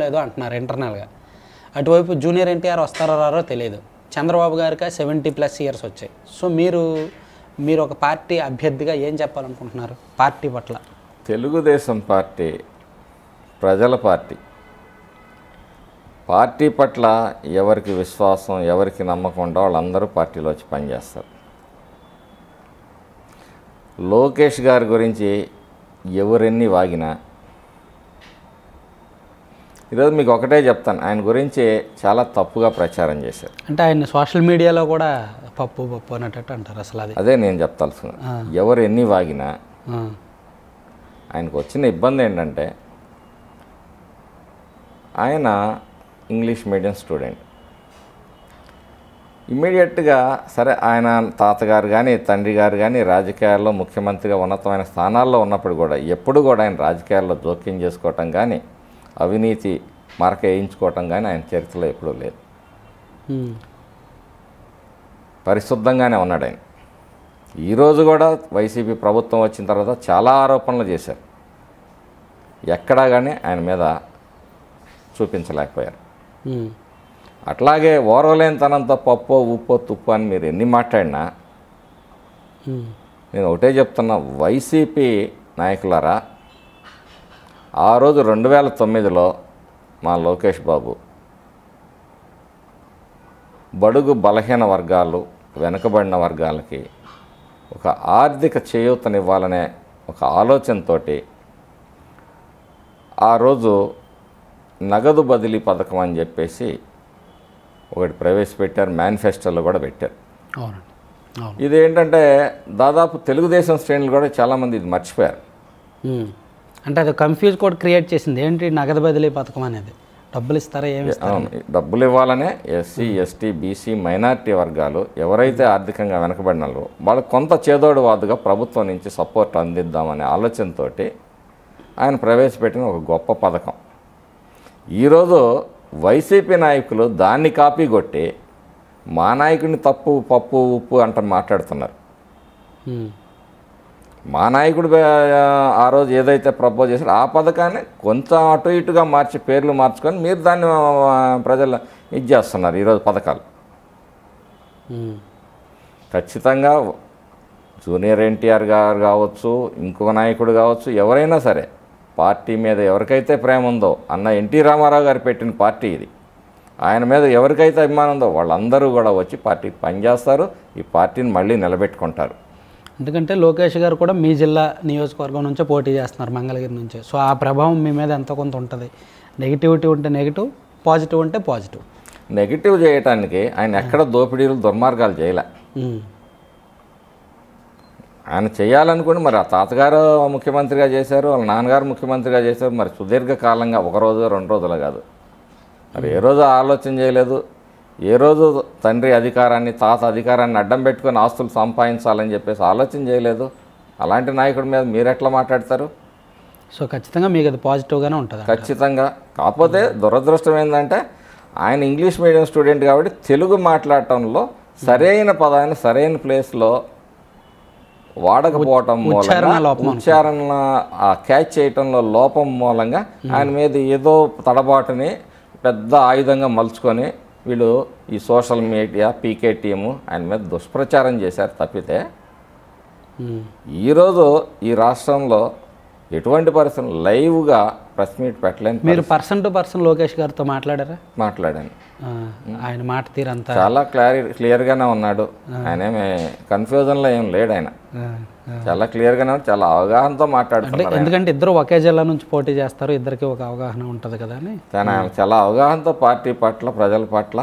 లేదు అంటున్నారు ఇంటర్నల్గా అటువైపు జూనియర్ ఎన్టీఆర్ వస్తారో రారో తెలియదు చంద్రబాబు గారికి సెవెంటీ ప్లస్ ఇయర్స్ వచ్చాయి సో మీరు మీరు ఒక పార్టీ అభ్యర్థిగా ఏం చెప్పాలనుకుంటున్నారు పార్టీ పట్ల తెలుగుదేశం పార్టీ ప్రజల పార్టీ పార్టీ పట్ల ఎవరికి విశ్వాసం ఎవరికి నమ్మకం ఉండో వాళ్ళందరూ పార్టీలో వచ్చి పనిచేస్తారు లోకేష్ గారి గురించి ఎవరెన్ని వాగినా ఈరోజు మీకు ఒకటే చెప్తాను ఆయన గురించి చాలా తప్పుగా ప్రచారం చేశారు అంటే ఆయన సోషల్ మీడియాలో కూడా పప్పు పప్పు అనేటట్టు అంటారు అసలు అది అదే నేను చెప్తాల్సిన ఎవరు ఎన్ని వాగినా ఆయనకు వచ్చిన ఇబ్బంది ఏంటంటే ఆయన ఇంగ్లీష్ మీడియం స్టూడెంట్ ఇమ్మీడియట్గా సరే ఆయన తాతగారు కానీ తండ్రి గారు కానీ రాజకీయాల్లో ముఖ్యమంత్రిగా ఉన్నతమైన స్థానాల్లో ఉన్నప్పుడు కూడా ఎప్పుడు కూడా ఆయన రాజకీయాల్లో జోక్యం చేసుకోవటం కానీ అవినీతి మరక వేయించుకోవటం కానీ ఆయన చరిత్రలో ఎప్పుడూ లేదు పరిశుద్ధంగానే ఉన్నాడు ఆయన ఈరోజు కూడా వైసీపీ ప్రభుత్వం వచ్చిన తర్వాత చాలా ఆరోపణలు చేశారు ఎక్కడా కానీ ఆయన మీద చూపించలేకపోయారు అట్లాగే ఓరవలేనితనంతో పప్పు ఉప్పు తుప్పు అని మీరు ఎన్ని మాట్లాడినా నేను ఒకటే చెప్తున్నా వైసీపీ నాయకులారా ఆ రోజు రెండు వేల తొమ్మిదిలో మా లోకేష్ బాబు బడుగు బలహీన వర్గాలు వెనుకబడిన వర్గాలకి ఒక ఆర్థిక చేయూతనివ్వాలనే ఒక ఆలోచనతో ఆ రోజు నగదు బదిలీ పథకం అని చెప్పేసి ఒకటి ప్రవేశపెట్టారు మేనిఫెస్టోలో కూడా పెట్టారు ఇది ఏంటంటే దాదాపు తెలుగుదేశం శ్రేణులు కూడా చాలామంది ఇది మర్చిపోయారు అంటే అది కన్ఫ్యూజ్ కూడా క్రియేట్ చేసింది ఏంటి నగదు బదిలీ పథకం అనేది డబ్బులు ఇస్తారా ఏమి డబ్బులు ఇవ్వాలనే ఎస్సీ ఎస్టీ బీసీ మైనార్టీ వర్గాలు ఎవరైతే ఆర్థికంగా వెనకబడినారో వాళ్ళు కొంత చేదోడు వాదుగా ప్రభుత్వం నుంచి సపోర్ట్ అందిద్దామనే ఆలోచనతో ఆయన ప్రవేశపెట్టిన ఒక గొప్ప పథకం ఈరోజు వైసీపీ నాయకులు దాన్ని కాపీ కొట్టి మా నాయకుడిని తప్పు పప్పు ఉప్పు అంట మాట్లాడుతున్నారు మా నాయకుడు ఆ రోజు ఏదైతే ప్రపోజ్ చేశారో ఆ పథకాన్ని కొంత అటు ఇటుగా మార్చి పేర్లు మార్చుకొని మీరు దాన్ని ప్రజలు ఇది చేస్తున్నారు ఈరోజు పథకాలు ఖచ్చితంగా జూనియర్ ఎన్టీఆర్ గారు కావచ్చు ఇంకొక నాయకుడు కావచ్చు ఎవరైనా సరే పార్టీ మీద ఎవరికైతే ప్రేమ ఉందో అన్న ఎన్టీ రామారావు గారు పెట్టిన పార్టీ ఇది ఆయన మీద ఎవరికైతే అభిమానం ఉందో వాళ్ళందరూ కూడా వచ్చి పార్టీకి పనిచేస్తారు ఈ పార్టీని మళ్ళీ నిలబెట్టుకుంటారు ఎందుకంటే లోకేష్ గారు కూడా మీ జిల్లా నియోజకవర్గం నుంచే పోటీ చేస్తున్నారు మంగళగిరి నుంచే సో ఆ ప్రభావం మీ మీద ఎంతో కొంత ఉంటుంది నెగిటివిటీ ఉంటే నెగిటివ్ పాజిటివ్ ఉంటే పాజిటివ్ నెగిటివ్ చేయటానికి ఆయన ఎక్కడ దోపిడీలు దుర్మార్గాలు చేయలే ఆయన చేయాలనుకుని మరి ఆ తాతగారు ముఖ్యమంత్రిగా చేశారు వాళ్ళ నాన్నగారు ముఖ్యమంత్రిగా చేశారు మరి సుదీర్ఘకాలంగా ఒక రోజు రెండు రోజులు కాదు మరి ఏ రోజు ఆలోచన చేయలేదు ఏ రోజు తండ్రి అధికారాన్ని తాత అధికారాన్ని అడ్డం పెట్టుకొని ఆస్తులు సంపాదించాలని చెప్పేసి ఆలోచన చేయలేదు అలాంటి నాయకుడి మీద మీరు ఎట్లా మాట్లాడతారు సో ఖచ్చితంగా మీకు అది పాజిటివ్గానే ఉంటుంది ఖచ్చితంగా కాకపోతే దురదృష్టం ఏంటంటే ఆయన ఇంగ్లీష్ మీడియం స్టూడెంట్ కాబట్టి తెలుగు మాట్లాడటంలో సరైన పదాన్ని సరైన ప్లేస్లో వాడకపోవటం మూలంగా ఉచ్చారణ క్యాచ్ చేయటంలో లోపం మూలంగా ఆయన మీద ఏదో తడబాటుని పెద్ద ఆయుధంగా మలుచుకొని వీళ్ళు ఈ సోషల్ మీడియా పీకే టీము ఆయన మీద దుష్ప్రచారం చేశారు తప్పితే ఈరోజు ఈ రాష్ట్రంలో ఎటువంటి పర్సన్ లైవ్గా ప్రెస్ మీట్ పెట్టలేదు మీరు పర్సన్ టు పర్సన్ లోకేష్ గారితో మాట్లాడారా మాట్లాడాను ఆయన మాట తీరంతా చాలా క్లారి క్లియర్గానే ఉన్నాడు ఆయన ఏమి కన్ఫ్యూజన్లో ఏం లేడు ఆయన చాలా క్లియర్గానే చాలా అవగాహనతో మాట్లాడుతుంది ఎందుకంటే ఇద్దరు ఒకే జిల్లా నుంచి పోటీ చేస్తారు ఇద్దరికి ఒక అవగాహన ఉంటుంది కదా అని చాలా చాలా అవగాహనతో పార్టీ పట్ల ప్రజల పట్ల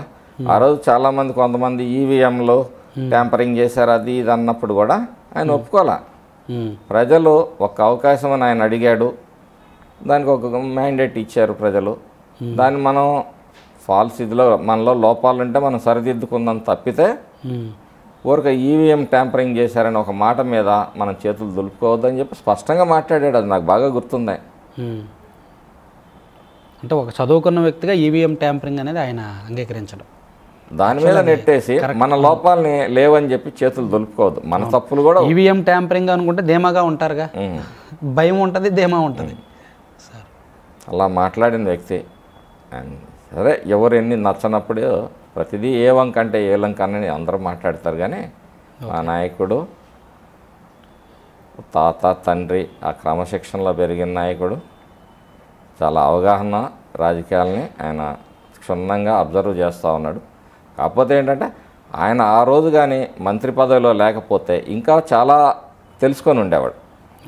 ఆ రోజు చాలామంది కొంతమంది ఈవీఎంలో e ట్యాంపరింగ్ చేశారు అది ఇది అన్నప్పుడు కూడా ఆయన ఒప్పుకోలే Hmm. ప్రజలు ఒక అవకాశం అని ఆయన అడిగాడు దానికి ఒక మ్యాండేట్ ఇచ్చారు ప్రజలు hmm. దాన్ని మనం ఫాల్స్ ఇదిలో మనలో లోపాలుంటే మనం సరిదిద్దుకుందాం తప్పితే ఊరిక ఈవీఎం ట్యాంపరింగ్ చేశారని ఒక మాట మీద మనం చేతులు దులుపుకోవద్దని చెప్పి స్పష్టంగా మాట్లాడాడు అది నాకు బాగా గుర్తుంది hmm. అంటే ఒక చదువుకున్న వ్యక్తిగా ఈవీఎం e ట్యాంపరింగ్ అనేది ఆయన అంగీకరించడం దాని మీద నెట్టేసి మన లోపాలని లేవని చెప్పి చేతులు దొలుపుకోవద్దు మన తప్పులు కూడా ఈవీఎం e ట్యాంపరింగ్ అనుకుంటే ధీమాగా ఉంటారుగా భయం ఉంటుంది ధీమా ఉంటుంది అలా మాట్లాడిన వ్యక్తి సరే ఎవరు ఎన్ని నచ్చనప్పుడు ప్రతిదీ ఏ వంక అంటే ఏ లంక అని అందరూ మాట్లాడతారు కానీ మా నాయకుడు తాత తండ్రి ఆ క్రమశిక్షణలో పెరిగిన నాయకుడు చాలా అవగాహన రాజకీయాలని ఆయన క్షుణ్ణంగా అబ్జర్వ్ చేస్తూ ఉన్నాడు కాకపోతే ఏంటంటే ఆయన ఆ రోజు కానీ మంత్రి పదవిలో లేకపోతే ఇంకా చాలా తెలుసుకొని ఉండేవాడు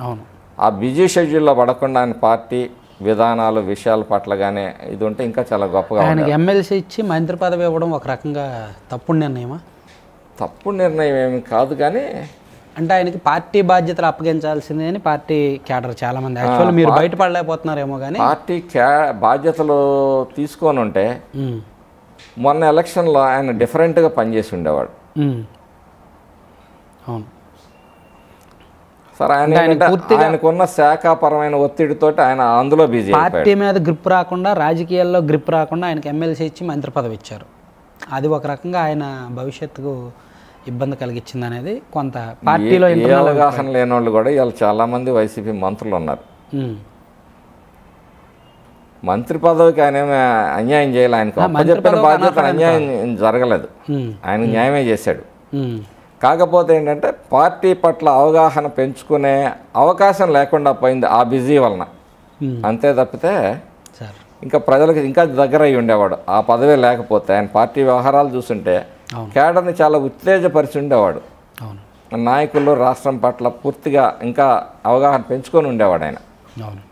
అవును ఆ బిజీ షెడ్యూల్లో పడకుండా ఆయన పార్టీ విధానాలు విషయాల పట్ల కానీ ఇది ఉంటే ఇంకా చాలా గొప్పగా ఆయనకి ఎమ్మెల్సీ ఇచ్చి మంత్రి పదవి ఇవ్వడం ఒక రకంగా తప్పుడు నిర్ణయమా తప్పుడు నిర్ణయం ఏమి కాదు కానీ అంటే ఆయనకి పార్టీ బాధ్యతలు అప్పగించాల్సిందే అని పార్టీ క్యాడర్ చాలా మంది యాక్చువల్ మీరు బయటపడలేకపోతున్నారేమో కానీ పార్టీ బాధ్యతలు తీసుకొని ఉంటే మొన్న ఎలక్షన్లో ఆయన డిఫరెంట్గా పనిచేసి ఉండేవాడు అవును సరే ఆయన ఆయనకున్న శాఖాపరమైన ఒత్తిడితో ఆయన అందులో బిజీ పార్టీ మీద గ్రిప్ రాకుండా రాజకీయాల్లో గ్రిప్ రాకుండా ఆయనకు ఎమ్మెల్సీ ఇచ్చి మంత్రి పదవి ఇచ్చారు అది ఒక రకంగా ఆయన భవిష్యత్తుకు ఇబ్బంది కలిగించింది అనేది కొంత పార్టీలో అవగాహన లేని వాళ్ళు కూడా ఇవాళ చాలామంది వైసీపీ మంత్రులు ఉన్నారు మంత్రి పదవికి ఆయన అన్యాయం చేయాలి ఆయనకు చెప్పిన బాధ్యత అన్యాయం జరగలేదు ఆయన న్యాయమే చేశాడు కాకపోతే ఏంటంటే పార్టీ పట్ల అవగాహన పెంచుకునే అవకాశం లేకుండా పోయింది ఆ బిజీ వలన అంతే తప్పితే ఇంకా ప్రజలకు ఇంకా దగ్గర అయి ఉండేవాడు ఆ పదవే లేకపోతే ఆయన పార్టీ వ్యవహారాలు చూస్తుంటే కేడర్ని చాలా ఉత్తేజపరిచి ఉండేవాడు నాయకులు రాష్ట్రం పట్ల పూర్తిగా ఇంకా అవగాహన పెంచుకొని ఉండేవాడు ఆయన